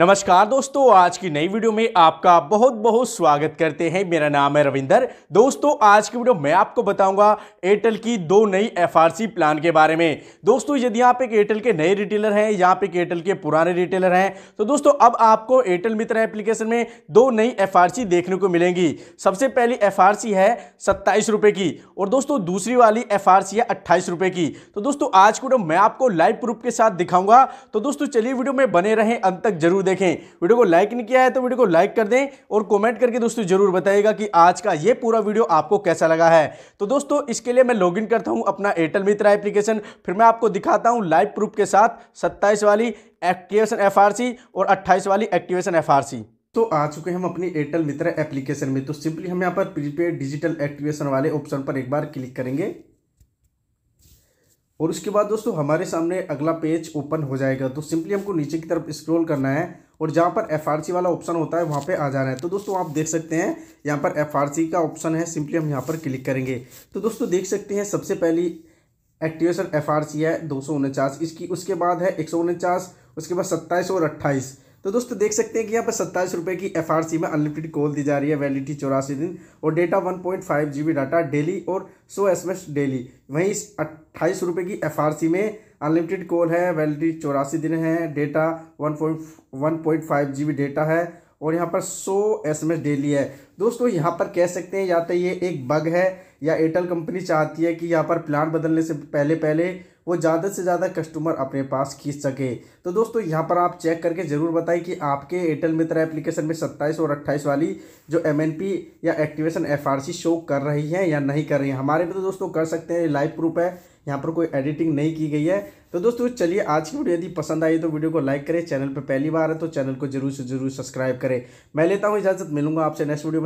नमस्कार दोस्तों आज की नई वीडियो में आपका बहुत बहुत स्वागत करते हैं मेरा नाम है रविंदर दोस्तों आज की वीडियो मैं आपको बताऊंगा एयरटेल की दो नई एफआरसी प्लान के बारे में दोस्तों यदि आप एक एयरटेल के नए रिटेलर हैं या पे एयरटेल के पुराने रिटेलर हैं तो दोस्तों अब आपको एयरटेल मित्र एप्लीकेशन में दो नई एफ देखने को मिलेंगी सबसे पहली एफ है सत्ताईस की और दोस्तों दूसरी वाली एफ है अट्ठाईस की तो दोस्तों आज की वीडियो मैं आपको लाइव प्रूफ के साथ दिखाऊंगा तो दोस्तों चलिए वीडियो में बने रहें अंत तक जरूर देखें वीडियो को लाइक नहीं किया है तो वीडियो को लाइक कर दें और कमेंट करके दोस्तों जरूर बताइएगा कि आज का ये पूरा वीडियो आपको कैसा लगा है तो दोस्तों इसके लिए मैं लॉगिन करता हूं अपना एयरटेल मित्रा एप्लीकेशन फिर मैं आपको दिखाता हूं लाइव प्रूफ के साथ सत्ताईस वाली एक्टिवेशन एफ और 28 वाली एक्टिवेशन एफ तो आ चुके हैं हम अपनी एयरटेल मित्र एप्लीकेशन में तो सिंपली हम यहाँ पर प्रीपेड डिजिटल एक्टिवेशन वाले ऑप्शन पर एक बार क्लिक करेंगे और उसके बाद दोस्तों हमारे सामने अगला पेज ओपन हो जाएगा तो सिंपली हमको नीचे की तरफ स्क्रॉल करना है और जहाँ पर एफ वाला ऑप्शन होता है वहाँ पे आ जाना है तो दोस्तों आप देख सकते हैं यहाँ पर एफ का ऑप्शन है सिंपली हम यहाँ पर क्लिक करेंगे तो दोस्तों देख सकते हैं सबसे पहली एक्टिवेशन एफ है दो इसकी उसके बाद है एक उसके बाद सत्ताईस और अट्ठाईस तो दोस्तों देख सकते हैं कि यहाँ पर सत्ताईस रुपये की एफ में अनलिमिटेड कॉल दी जा रही है वैलिडिटी चौरासी दिन और data one point five G B data daily और सौ एस एम एस डेली वहीं इस अट्ठाईस रुपये की एफ में अनलिमिटेड कॉल है वैलिडिटी चौरासी दिन है data one point one point five G B data है और यहाँ पर सो एस एम एस डेली है दोस्तों यहाँ पर कह सकते हैं या तो ये एक बग है या एयरटेल कंपनी चाहती है कि यहाँ पर प्लान बदलने से पहले पहले वो ज़्यादा से ज़्यादा कस्टमर अपने पास खींच सके तो दोस्तों यहाँ पर आप चेक करके ज़रूर बताएं कि आपके एयरटेल मित्र एप्लीकेशन में सत्ताईस और अट्ठाईस वाली जो एम या एक्टिवेशन एफ शो कर रही है या नहीं कर रही है हमारे में तो दोस्तों कर सकते हैं लाइव प्रूफ है यहाँ पर कोई एडिटिंग नहीं की गई है तो दोस्तों चलिए आज की वीडियो यदि पसंद आई तो वीडियो को लाइक करें चैनल पर पहली बार है तो चैनल को जरूर से जरूर सब्सक्राइब करें मैं लेता हूँ इजाज़त मिलूंगा आपसे नेक्स्ट वीडियो में